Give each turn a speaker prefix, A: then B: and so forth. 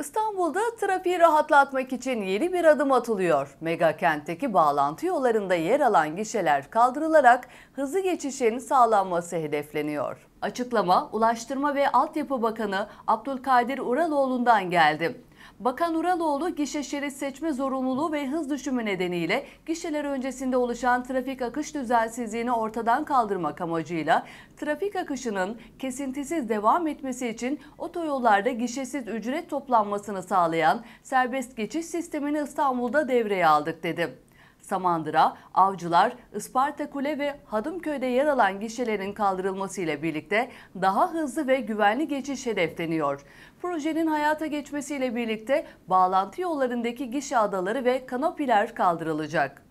A: İstanbul'da trafiği rahatlatmak için yeni bir adım atılıyor. Mega kentteki bağlantı yollarında yer alan gişeler kaldırılarak hızlı geçişin sağlanması hedefleniyor. Açıklama Ulaştırma ve Altyapı Bakanı Abdülkadir Uraloğlu'ndan geldi. Bakan Uraloğlu gişe şerit seçme zorunluluğu ve hız düşümü nedeniyle gişeler öncesinde oluşan trafik akış düzensizliğini ortadan kaldırmak amacıyla trafik akışının kesintisiz devam etmesi için otoyollarda gişesiz ücret toplanmasını sağlayan serbest geçiş sistemini İstanbul'da devreye aldık dedi. Samandıra, Avcılar, Isparta Kule ve Hadımköy'de yer alan gişelerin kaldırılmasıyla birlikte daha hızlı ve güvenli geçiş hedefleniyor. Projenin hayata geçmesiyle birlikte bağlantı yollarındaki gişe adaları ve kanopiler kaldırılacak.